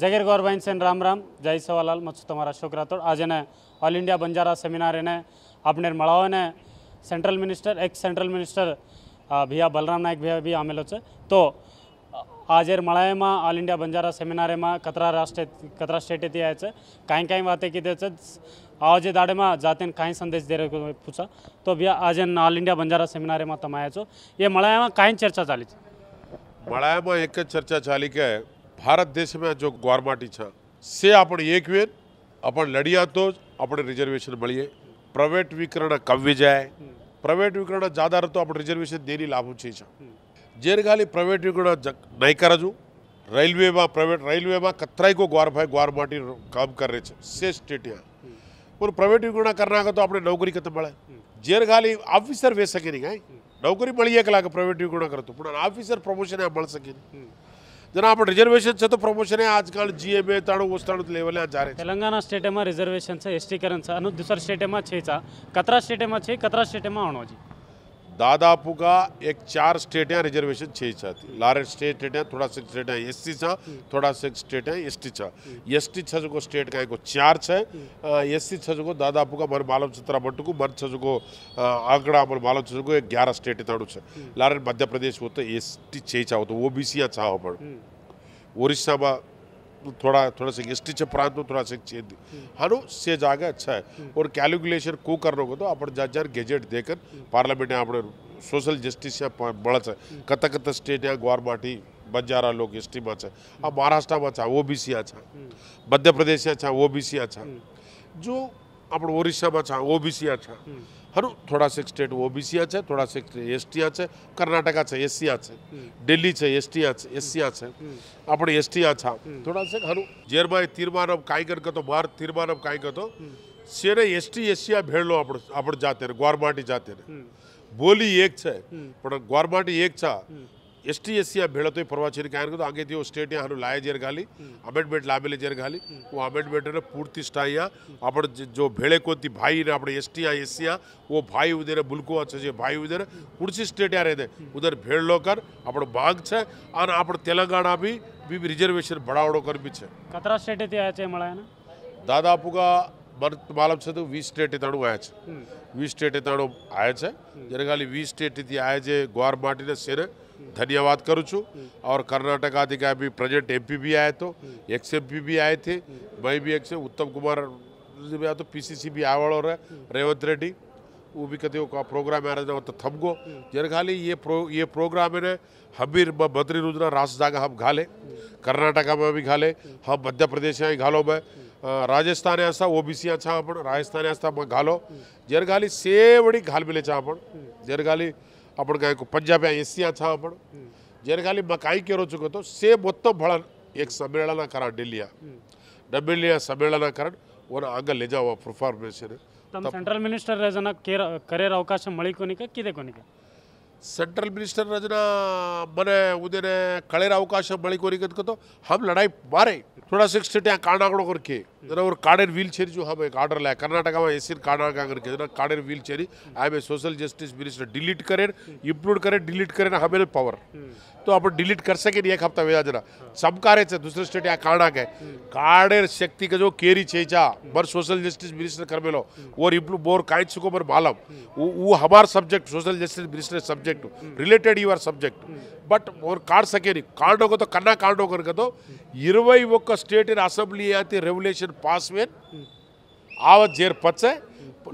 जगीर गौर बहन सेन राम राम जय सवालाल मच्छू तुम्हारा अशोक राठौड़ आज ने ऑल इंडिया बंजारा सेमिनार ने अपने मड़ाओ ने सेंट्रल मिनिस्टर एक सेंट्रल मिनिस्टर भैया बलराम नायक भैया भी आमेलो तो आज मड़ाए में ऑल इंडिया बंजारा सेमिनार में कतरा राष्ट्र कतरा स्टेट थी आए कहीं कहीं बातें की दे आज दाड़े में जाते कहीं संदेश दे रहे पूछा तो भैया आज ऑल इंडिया बंजारा सेमिनार में तम आया छो ये मड़ाए में कहीं चर्चा चाली मड़ाए में एक चर्चा चाली क्या ભારત દેશમાં જો ગોરમાટી છા સે આપણે એક વેન આપણે લડ્યા તો જ આપણે जाए प्राइवेट પ્રાઇવેટ ज्यादा तो अपने रिजर्वेशन देरी लाभ అప్పుడు రిజర్వేషన్ जेर లాభం प्राइवेट జీర్గాలి नहीं విక్రణ जो रेलवे में प्राइवेट रेलवे में कतराई को ग्वार भाई ग्वार माटी काम कर रहे हैं से स्टेट यहाँ पर प्राइवेट विकरण करना तो अपने नौकरी कत बढ़े जेर खाली ऑफिसर वे सके नहीं नौकरी मिली एक लाख प्राइवेट विकरण कर तो ऑफिसर प्रमोशन यहाँ सके नहीं జనాభా రిజర్వేషన్స్ తో ప్రమోషన్ આજકાલ જીએમએ તાણું ઓસ્તાણું લેવલે જારે તેલંગાણા સ્ટેટમાં રિઝર્વેશન છે એસટી કરન્સ અનુ દુસરા સ્ટેટમાં છે કતરા સ્ટેટમાં છે કતરા સ્ટેટમાં આણો જી दादापू का एक దాదాపుగా ఎక్ చార్ state reservation state state state थोड़ा सिक्स स्टेट है एससी सी थोड़ा सिक्स स्टेट है एस टी छस टी छ जो स्टेट का एक चार छे एस सी छ जो दादापू का मन मालूम चित्रा मट्टू को मन छ जो आंकड़ा मन मालूम छ जो ग्यारह स्टेट इतना छे लारेट मध्य प्रदेश हो तो एस टी छे छा हो तो ओ बी सी छा हो पर ओरिशा में थोड़ा थोड़ा सा शिष्टिच प्रांत थोड़ा शिक्षेद हनु से जागा अच्छा है और कैलकुलेशन को कर रहे हो तो आप जा गेजेट देकर पार्लियामेंट यहाँ आप सोशल जस्टिस बड़ा सा कत कत स्टेट या बाटी बंजारा लोग एस टी में अच्छा अब महाराष्ट्र में अच्छा ओ बी सी अच्छा मध्य प्रदेश अच्छा ओ बी सी अच्छा जो आप ओडिशा में अच्छा ओ बी सी अच्छा हरू थोडासा एक स्टेट ओबीसी आहे थोडा एक एसटी आहे कर्नाटकाचं एससी आहे दिल्लीचं एसटी आहे एससी आहे આપણે એસટી આ છા થોડા છે ખરું ઝેરભાઈ તીરમાનવ કાયગર કતો બહાર તીરમાનવ કાંઈક હતો શેરે એસટી એશિયા ભેળલો આપણે આપણે જાતે ગોરમાટી જાતે બોલી એક છે પણ ગોરમાટી એક છા ఎస్టీ ఎస్సీ అభ్యర్థులతో ఈ పొరవచ్చరికి ఆయనకు ఆగైతే స్టేట్ ఆయన లాయ జరగాలి అమెండ్మెంట్ లాబేలే జరగాలి ఓ అమెండ్మెంట్ పూర్తి స్థాయియా అప్పుడు జో भेड़े को भाई ने अपने एस टी या एस या वो भाई उधर है बुलको अच्छे से भाई उधर कुर्सी स्टेट आ रहे उधर भेड़ लोकर अपने भाग है और आप तेलंगाणा भी भी रिजर्वेशन बड़ावड़ो कर भी कतरा स्टेट दादापूगा मन मालूम से वीस स्टेट आया वी स्टेट तेणु आए छे जेने खाली वी स्टेट थी आए जे ग्वार माटी ने सेने धन्यवाद करु छु और कर्नाटक आदि का भी प्रेजेंट एम पी भी आए तो एक्स भी आए थे मैं भी एक उत्तम कुमार जी भी आए तो पी भी आ वालों रेवंत रेड्डी वो भी कहते हो प्रोग्राम आ रहा तो थमगो जेने खाली ये प्रो ये प्रोग्राम है हमीर म बद्री रुद्रा रास जागा हम घाले कर्नाटका में भी घाले हम मध्य प्रदेश में घालो मैं राजस्थाने आसा ओबीसी आसा आपण राजस्थाने आसा घालो जर घाली सेवडी घाल बिले चा जर घाली आपण काय पंजाब एसी आसा आपण जर घाली मकाई केरो चुको तो से बोत्तो भळन एक सम्मेलन करा दिल्लिया डबिलिया सम्मेलन करण वन आंग ले जाओ परफॉर्मेंस तम सेंट्रल मिनिस्टर रे जना केर अवकाश मळी कोनिका किदे कोनिका सेंट्रल मिनिस्टर रजना ಸೆಂಟ್ರಲ್ ಮಿನಿಸ್ಟರ್ನ ಮನೆ ಉದೇನೆ ಕಳೆರ ಅವಕಾಶ ಬಳಿಕೋರಿಗೆ ಅಂದ್ಕೊತು ಹಮ್ ಲಡಾಯಿ ಮಾರೆ ಥೋಡಾ ಸಿಕ್ಸ್ ಸಿಟಿ ಆ ಕಾಣಾಗಡೋಗರ್ಕಿ ಅವ್ರ ಕಾಡೇರ್ ವೀಲ್ ಚೇರಿ ಜೋ ಹಮ್ ಆರ್ಡರ್ ಲಾ ಕರ್ನಾಟಕ में एसिर करके के कार्डर wheelchair I am social justice minister delete करें इम्प्रूव करें डिलीट करें हमें पावर तो आप डिलीट कर सके नहीं एक हफ्ता वेदा जरा चमकारे थे दूसरे स्टेट या कानाग है काडेर शक्ति का जो केरी चेचा बर सोशल जस्टिस मिनिस्टर कर मिलो और इम्प्रूव बोर काइंस को बर मालम वो हमार subject social justice minister subject subject related your subject but ಅವ್ರು ಕಾರ್ಡ್ ಸಕೇರಿ ಕಾರ್ಡ್ ಹೋಗೋದು ಕನ್ನ ಕಾರ್ಡ್ ಹೋಗೋರ್ಗದು ಇರವೈ ಒಕ್ಕ ಸ್ಟೇಟಿನ ಅಸೆಂಬ್ಲಿ ಆತಿ ರೆವ್ಯುಲೇಷನ್ ಪಾಸ್ ವೇನ್ ಆವತ್ ಜೇರ್ ಪಚ್ಚೆ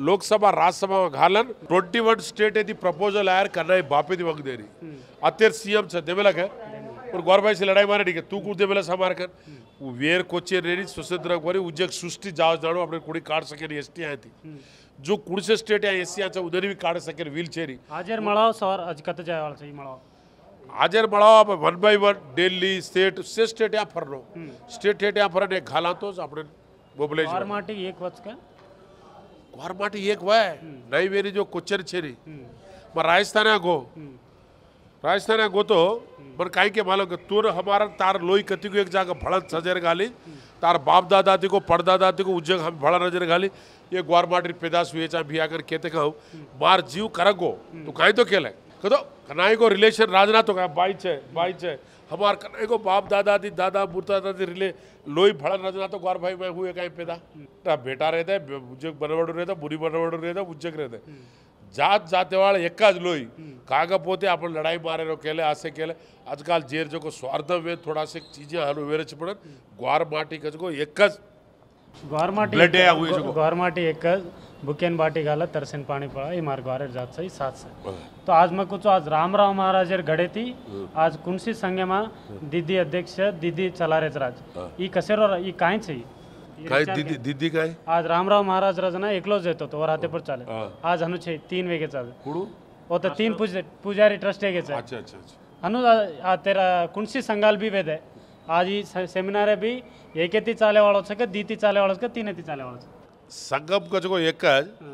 ಲೋಕಸಭಾ ರಾಜ್ಯಸಭಾ ಘಾಲನ್ ಟ್ವೆಂಟಿ ಒನ್ ಸ್ಟೇಟ್ ಐತಿ ಪ್ರಪೋಸಲ್ ಆಯರ್ ಕನ್ನ ಬಾಪಿದಿ ಒಗ್ದೇರಿ ಅತ್ತೇರ್ ಸಿ ಎಂ ಸದ್ಯ ಮೇಲಕ್ಕೆ ಅವ್ರು ಗೌರ್ಮೆಂಟ್ ಲಡಾಯಿ ಮಾರಾಡಿಗೆ ತೂಕು ಉದ್ದೆ ಮೇಲೆ ಸಮಾರಕನ್ વેર કોચે રેડી સ્વતંત્ર વરી ઉજ્જેક સૃષ્ટિ જાવ જાણો આપણે કુડી કાઢ શકે એસટી અહીંથી જો કુડસે સ્ટેટ આ એસી આચે ઉધરી બી કાઢ શકે વ્હીલચેરી હાજર મળાવ સર આજ કત જાય છે મળાવ હાજર મળાવ આપણે one by one Delhi state સે સ્ટેટ આ ફરનો સ્ટેટ સ્ટેટ આ ફરને ઘાલા તો આપણે બોબલે જ માટે એક વચ કે કોર માટે એક વાય નઈ વેરી જો કોચર છેરી માં રાજસ્થાન આ ગો राजस्थान है गोतो पर कहीं के मालूम ಕಾಯ್ಕೆ ಮಾಲೂಮ್ हमारा तार लोई कती को एक जगह भड़त सजर गाली तार बाप दादाती को परदादाती को उज्जग हम भड़ा नजर गाली ये ग्वार माटी पैदाश हुए चाहे भी आकर कहते कहो बार जीव करगो तो कहीं तो खेले कहो कनाई को रिलेशन राजना तो कहा बाई छे बाई छे हमार कनाई को बाप दादा दी दादा बुरता दादी रिले लोई भड़ा नजना तो ग्वार भाई मैं हुए कहीं पैदा बेटा रहता है उज्जग बनवड़ो रहता बुरी बनवड़ो रहता उज्जग रहता है జాత్ జాతేవాళ్ళు ఎక్కాది లోయి కాకపోతే అప్పుడు లడాయి మారేలోకెళ్ళి ఆశకెళ్ళి అజకాల జేర్ జోకో స్వార్థం వే థోడా సే చీజే హలు వేరచపడ గ్వార్ మాటి కజకో ఎక్కజ్ ग्वार माटी ब्लड है हुई जको ग्वार माटी एक बुकेन बाटी गाला तरसेन पानी पड़ा ये मार ग्वार जात सही सात से तो आज मैं कुछ आज राम राव महाराज घड़े थी हम्म. आज कुंसी संगे मां हम्म. दीदी अध्यक्ष दीदी चला रहे राज ई कसेरो ई काई चाहिए काय दिदी आज रामराव महाराज राजांना एकलोच येत होतो रातेपूर आज अनुचे तीन वेगे चालत तीन पुजारी ट्रस्ट वेगेच अच्छा, अच्छा, अच्छा. तेरा कुणसी संघाल भी वेद है आज सेमिनार भी एक चाले वालों से दी चाले वालों से तीन ती चाले वालों से संगम का जो एक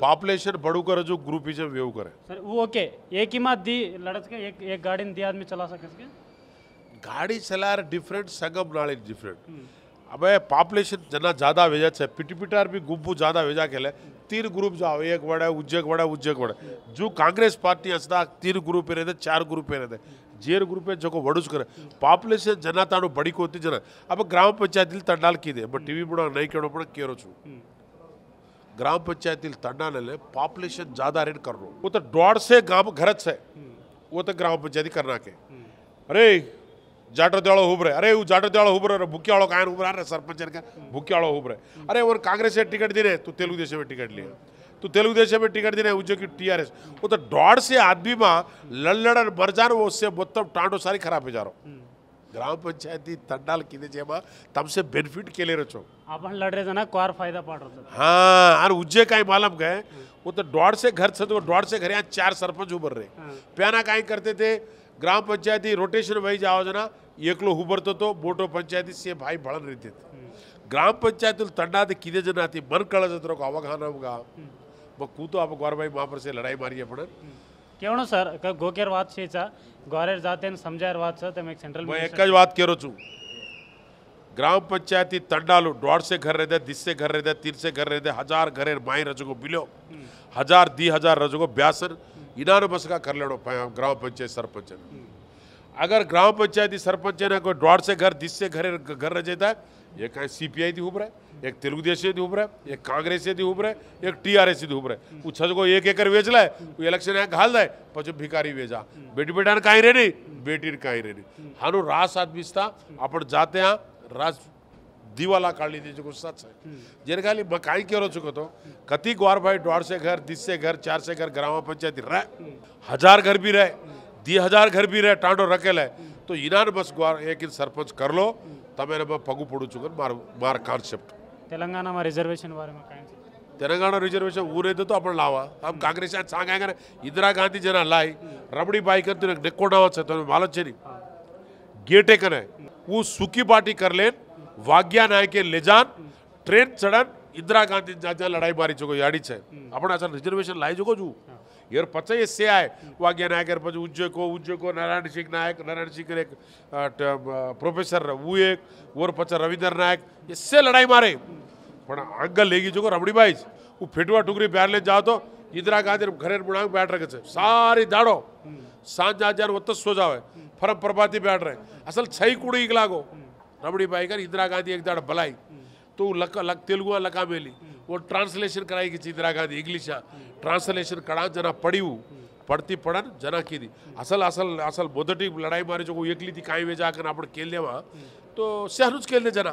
पॉपुलेशन बढ़ू कर जो ग्रुप ही व्यू करे सर वो ओके एक ही मात दी लड़त के एक एक गाड़ी दी आदमी चला सके गाड़ी चला डिफरेंट संगम नाले डिफरेंट अब पॉपुलेशन ज्यादा वेजा ಜಾದ ವೆಜಾಚೆ भी ಪಿಟಾರ್ ज्यादा ಗುಂಪು के लिए तीर ग्रुप जो एक बड़ा उज्जैक बड़ा उज्जैक बड़ा जो कांग्रेस पार्टी हंसदा तीर ग्रुप रहते चार ग्रुप रहते जेर ग्रुप जो वड़ूज करे पॉपुलेशन जना ताणो बड़ी कोती जना अब ग्राम पंचायत तंडाल दे बट टीवी बुड़ा नहीं कहना पड़ा केरो छू हम्म। ग्राम पंचायत तंडाल पॉपुलेशन ज्यादा रेड कर रो वो तो डॉड से गांव घरत से हम्म। वो तो ग्राम पंचायत करना के हम्म। अरे ಜಾಟ್ರದಾಳ ಹುಬ್ರೆ ಅರೆ ಇವು ಜಾಟ್ರದಾಳ ಹುಬ್ರೆ ಬುಕ್ಯಾಳೋ ಕಾಯನ್ ಹುಬ್ರ ಅರೆ सरपंच का भूख्याड़ो हुब अरे और कांग्रेस से टिकट तू तेलुगु देश में टिकट लिए तो देश में टिकट उज्जो की टी आर एस वो तो डॉड से आदमी माँ लड़ लड़न मर जान वो उससे मतलब टाँटो सारी खराब हो जा रहा ग्राम पंचायती तंडाल किदे जेमा तम से बेनिफिट के ले रचो अपन लड़ रहे थे ना क्वार फायदा पड़ रहा था हाँ और उज्जे का ही मालूम गए वो तो डॉड से घर से तो डॉड से घर यहाँ चार सरपंच उभर रहे प्याना का करते थे ग्राम पंचायती रोटेशन वही जाओ जना ಏಕಲು ಹೂಬರ್ತತೋ ಬೋಟೋ ಪಂಚಾಯತಿ ಸಿ ಭಾಯಿ ಭಾಳ ನಡೀತೈತಿ ಗ್ರಾಮ ಪಂಚಾಯತಿಲಿ ತಣ್ಣಾದ ಕಿದೆ ಜನ ಆತಿ ಮನ್ ಕಳಜತ್ರ ಅವಘಾನ ಮ ಕೂತು ಅವ ಗೌರಬಾಯಿ ಮಹಾಪರಸೆ ಲಡಾಯಿ ಮಾರಿಯ ಪಡ કેવણો સર ગોકેર વાત છે ચા ગોરેર જાતે સમજાયર વાત છે તમે એક સેન્ટ્રલ હું એક જ વાત કરું છું ગ્રામ પંચાયતી તંડાલુ દોઢસે ઘર રહે દીસે ઘર રહે તીરસે ઘર રહે હજાર ઘરે માઈ રજગો બિલ્યો હજાર દી હજાર રજગો બ્યાસર ઇનાનો બસકા કર લેડો ગ્રામ પંચાયત સરપંચ अगर ग्राम पंचायती सरपंच ने कोई से घर दिस से घर रचयत है एक है सी पी आई ती उभरा एक तेलुगुदेश ती उभं आहे एक कांग्रेस ती उभं एक टी आर एस ती उभं आहे तू एक एकर वेचलाय तू इलेक्शन ह्या घाल जाय पछ भिकारी वेजा बेटी ने कहीं रहे नहीं बेटी ने कहीं रहे नहीं नो रास था अपन जाते हैं रास દીવાલા કાઢી દીધી ગુસ્સા છે જેને ખાલી મેં तो कति ग्वार भाई કતિક से घर दिस से घर चार से घर ग्राम पंचायती रहे हजार घर भी रहे दी हज़ार घर भी रहे टाँडो रखेल है तो इनान बस ग्वार एक सरपंच कर लो तमें पगु पड़ू चुके मार मार कॉन्सेप्ट तेलंगाना में रिजर्वेशन बारे में तेलंगाना रिजर्वेशन ऊर तो आपण लावा हम काँग्रेस सांगायला इंदिरा गांधी जना लाई रबडी बायकर तुला नेको नावाचं तुम्ही मालोचेनी गेट एक नाही तो वो सुकी बाटी कर लेन वाग्या नायके लेजान ट्रेन चढन इंदिरा गांधी ज्या लढाई मारी चुको याडीच आहे आपण असं रिजर्वेशन लाई चुको जू ಇವರು ಪಚಯ ಎಸ್ ಎ ಆಯ್ ವಾಗ್ಯ ನಾಯಕರ ಉಜ್ಜೋಕೋ ಉಜ್ಜೋಕೋ ನಾರಾಯಣ ಸಿಂಗ್ ನಾಯಕ್ नारायण सिंह एक प्रोफेसर वो एक और पचा रविंद्र नायक इससे लड़ाई मारे पण आंगल लेगी जो रबड़ीबाई હું ફેટવા ટુકરી બહારલે જાઓ તો ઇન્દિરા ગાંધી ઘરે બુણાંગ બેઠ રખે છે સારી દાડો સાંજ આજાર વત્ત સોજાવે ફરમ પ્રભાતી બેઠ રહે અસલ છઈ કુડી લાગો રબડી ભાઈ કર ઇન્દિરા ગાંધી એક દાડ ભલાઈ તું લક લક તેલુગુ લકામેલી वो ट्रांसलेशन ಟ್ರಾನ್ಸ್ಲೇಷನ್ ಕರಾಯಿಗೆ ಚಿದ್ರಾಗ ಅದು इंग्लिश ट्रांसलेशन करा ಜನ पढ़ी पढ़ती पढ़न जना की थी असल असल असल मोदी लड़ाई मारे जो एकली थी कहीं वे जाकर आप खेलने वहाँ तो सहनुज खेलने जना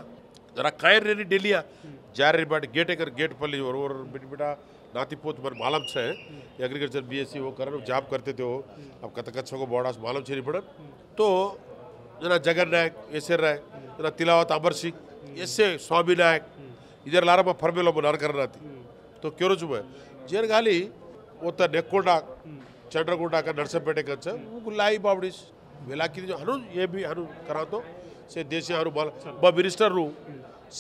जरा कायर रेनी डेलिया जार रे बाट गेट एकर गेट पर और और बिट बिटा नाती पोत पर मालम छे एग्रीकल्चर बीएससी e वो कर जॉब करते थे वो अब कतक अच्छा को बॉडास मालम छे रिपोर्टर तो जना जगन नायक एसर नायक जना तिलावत अमर सिंह ऐसे स्वामी नायक इधर ಫರ್ಮಿಲ್ ಒಬ್ಬ ನರಕರನಾತಿ ತೊ ಕೆರುಜುಬ ಜೇರ್ಗಾಲಿ ಓತ ನೆಕ್ಕೋಡಾಕ್ ಚಡ್ರಗುಡ್ಡಾಕ ನರಸಪೇಟೆ ಕಚ್ಚ ಗುಲ್ಲಾಯಿ ಬಾಬಡಿಸ್ ವೆಲಾಕಿ ಹನು ಏ ಬಿ ಹನು तो से ब मिनिस्टर रू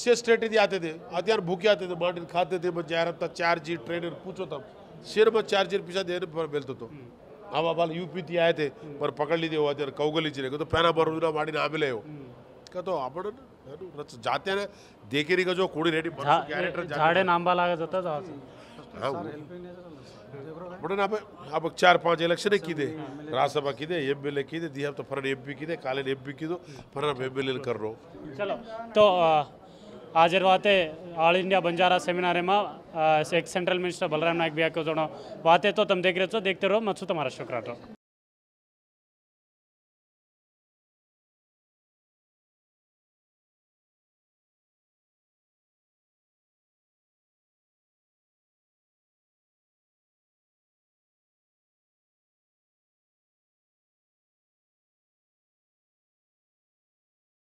से स्टेट यदि आते थे हथियार भूखे आते थे मार्टिन खाते थे मैं जाहिर था चार जी ट्रेन पूछो तब शेर में चार जी पीछा देने पर मिलते तो हम अब यूपी थी आए थे पर पकड़ ली थे वो हथियार कौगली जी ने तो पैना भर मार्टिन आ मिले हो तो आप जात्याने गजो कोडी रेडी कॅरेक्टर झाडे नांबा लागत होता चार इलेक्शन राज्यसभा एम दी फरन एम पी काले एम पी फरन एम कर रो चलो तो હાજર વાતે ઓલ ઇન્ડિયા બંજારા સેમિનારમાં એક સેન્ટ્રલ